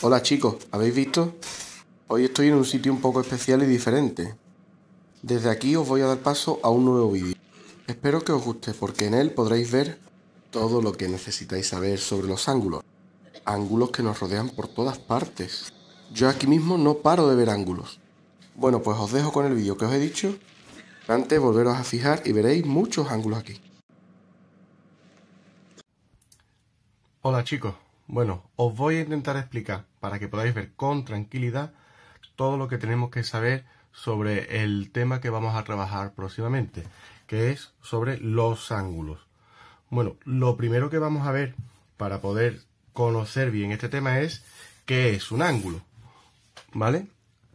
Hola chicos, ¿habéis visto? Hoy estoy en un sitio un poco especial y diferente. Desde aquí os voy a dar paso a un nuevo vídeo. Espero que os guste porque en él podréis ver todo lo que necesitáis saber sobre los ángulos. Ángulos que nos rodean por todas partes. Yo aquí mismo no paro de ver ángulos. Bueno, pues os dejo con el vídeo que os he dicho. Antes volveros a fijar y veréis muchos ángulos aquí. Hola chicos, bueno, os voy a intentar explicar para que podáis ver con tranquilidad todo lo que tenemos que saber sobre el tema que vamos a trabajar próximamente, que es sobre los ángulos. Bueno, lo primero que vamos a ver para poder conocer bien este tema es qué es un ángulo, ¿vale?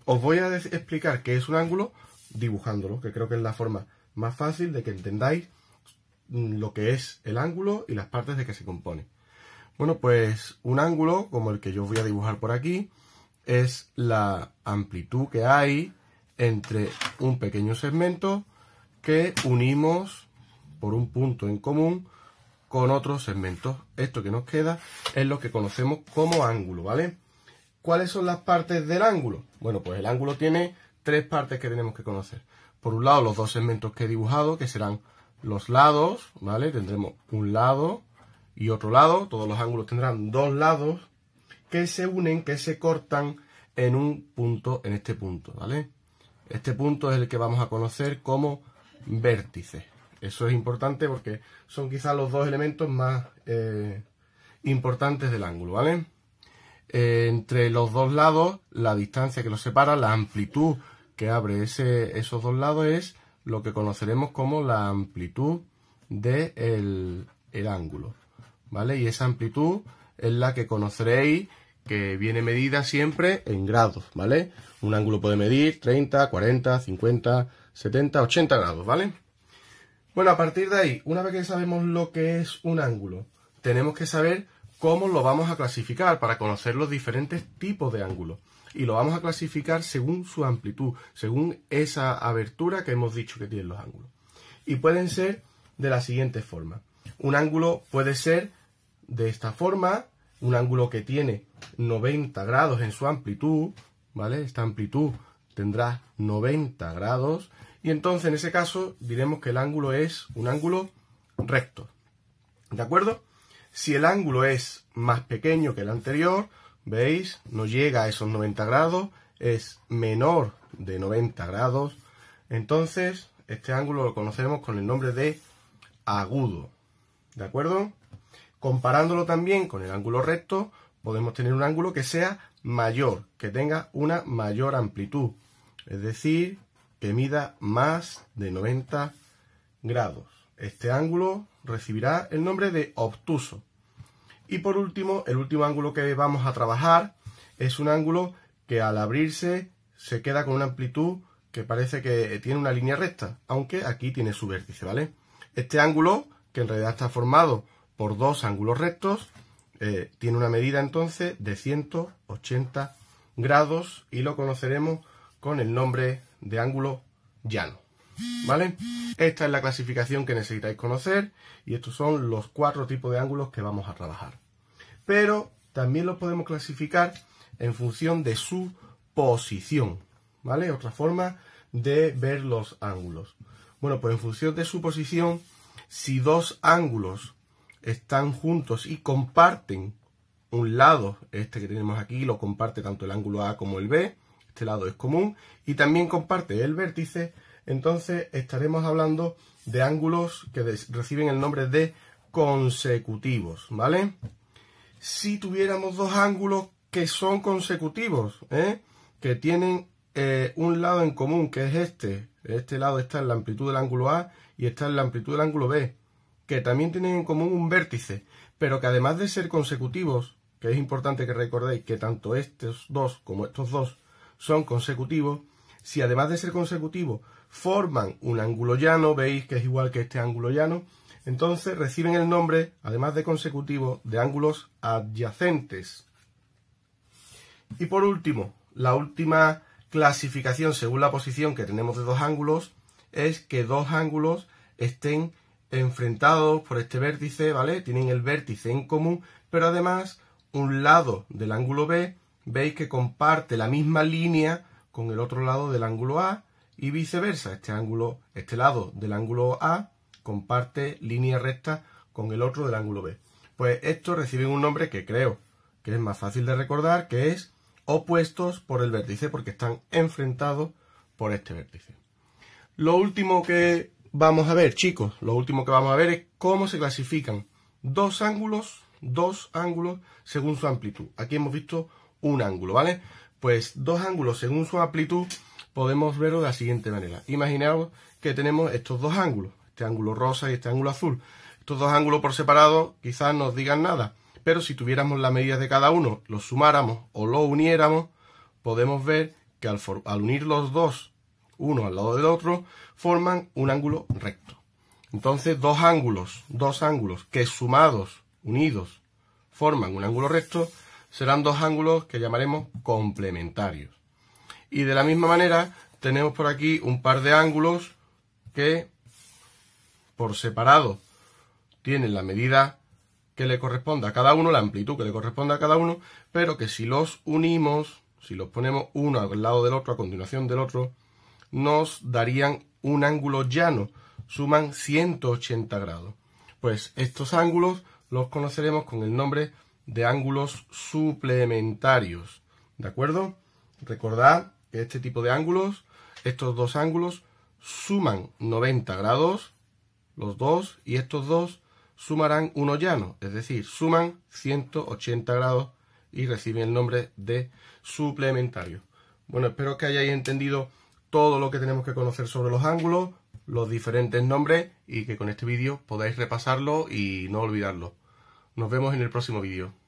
Os voy a explicar qué es un ángulo dibujándolo, que creo que es la forma más fácil de que entendáis mm, lo que es el ángulo y las partes de que se compone. Bueno, pues un ángulo como el que yo voy a dibujar por aquí es la amplitud que hay entre un pequeño segmento que unimos por un punto en común con otros segmentos. Esto que nos queda es lo que conocemos como ángulo, ¿vale? ¿Cuáles son las partes del ángulo? Bueno, pues el ángulo tiene tres partes que tenemos que conocer. Por un lado, los dos segmentos que he dibujado, que serán los lados, ¿vale? Tendremos un lado y otro lado, todos los ángulos tendrán dos lados que se unen, que se cortan en un punto, en este punto, ¿vale? Este punto es el que vamos a conocer como vértice. Eso es importante porque son quizás los dos elementos más eh, importantes del ángulo, ¿vale? Eh, entre los dos lados, la distancia que los separa, la amplitud que abre ese, esos dos lados es lo que conoceremos como la amplitud del de el ángulo. ¿vale? Y esa amplitud es la que conoceréis que viene medida siempre en grados, ¿vale? Un ángulo puede medir 30, 40, 50, 70, 80 grados, ¿vale? Bueno, a partir de ahí, una vez que sabemos lo que es un ángulo, tenemos que saber cómo lo vamos a clasificar para conocer los diferentes tipos de ángulos. Y lo vamos a clasificar según su amplitud, según esa abertura que hemos dicho que tienen los ángulos. Y pueden ser de la siguiente forma. Un ángulo puede ser de esta forma, un ángulo que tiene 90 grados en su amplitud, ¿vale? Esta amplitud tendrá 90 grados y entonces en ese caso diremos que el ángulo es un ángulo recto, ¿de acuerdo? Si el ángulo es más pequeño que el anterior, ¿veis? No llega a esos 90 grados, es menor de 90 grados, entonces este ángulo lo conocemos con el nombre de agudo, ¿de acuerdo? Comparándolo también con el ángulo recto, podemos tener un ángulo que sea mayor, que tenga una mayor amplitud, es decir, que mida más de 90 grados. Este ángulo recibirá el nombre de obtuso. Y por último, el último ángulo que vamos a trabajar es un ángulo que al abrirse se queda con una amplitud que parece que tiene una línea recta, aunque aquí tiene su vértice, ¿vale? Este ángulo, que en realidad está formado por dos ángulos rectos, eh, tiene una medida entonces de 180 grados y lo conoceremos con el nombre de ángulo llano. ¿Vale? Esta es la clasificación que necesitáis conocer y estos son los cuatro tipos de ángulos que vamos a trabajar. Pero también los podemos clasificar en función de su posición. ¿Vale? Otra forma de ver los ángulos. Bueno, pues en función de su posición, si dos ángulos están juntos y comparten un lado, este que tenemos aquí, lo comparte tanto el ángulo A como el B, este lado es común, y también comparte el vértice, entonces estaremos hablando de ángulos que reciben el nombre de consecutivos, ¿vale? Si tuviéramos dos ángulos que son consecutivos, ¿eh? que tienen eh, un lado en común, que es este, este lado está en la amplitud del ángulo A y está en la amplitud del ángulo B, que también tienen en común un vértice, pero que además de ser consecutivos, que es importante que recordéis que tanto estos dos como estos dos son consecutivos, si además de ser consecutivos forman un ángulo llano, veis que es igual que este ángulo llano, entonces reciben el nombre, además de consecutivo, de ángulos adyacentes. Y por último, la última clasificación según la posición que tenemos de dos ángulos es que dos ángulos estén enfrentados por este vértice, ¿vale? Tienen el vértice en común, pero además un lado del ángulo B, veis que comparte la misma línea con el otro lado del ángulo A y viceversa. Este ángulo, este lado del ángulo A comparte línea recta con el otro del ángulo B. Pues estos reciben un nombre que creo que es más fácil de recordar, que es opuestos por el vértice porque están enfrentados por este vértice. Lo último que vamos a ver, chicos, lo último que vamos a ver es cómo se clasifican dos ángulos, dos ángulos según su amplitud. Aquí hemos visto un ángulo, ¿vale? Pues dos ángulos según su amplitud podemos verlo de la siguiente manera. Imaginaos que tenemos estos dos ángulos, este ángulo rosa y este ángulo azul. Estos dos ángulos por separado quizás nos digan nada, pero si tuviéramos las medidas de cada uno, los sumáramos o los uniéramos, podemos ver que al unir los dos uno al lado del otro, forman un ángulo recto. Entonces, dos ángulos, dos ángulos que sumados, unidos, forman un ángulo recto, serán dos ángulos que llamaremos complementarios. Y de la misma manera, tenemos por aquí un par de ángulos que, por separado, tienen la medida que le corresponde a cada uno, la amplitud que le corresponde a cada uno, pero que si los unimos, si los ponemos uno al lado del otro, a continuación del otro, nos darían un ángulo llano, suman 180 grados. Pues estos ángulos los conoceremos con el nombre de ángulos suplementarios, ¿de acuerdo? Recordad que este tipo de ángulos, estos dos ángulos, suman 90 grados, los dos, y estos dos sumarán uno llano, es decir, suman 180 grados y reciben el nombre de suplementario. Bueno, espero que hayáis entendido todo lo que tenemos que conocer sobre los ángulos, los diferentes nombres y que con este vídeo podáis repasarlo y no olvidarlo. Nos vemos en el próximo vídeo.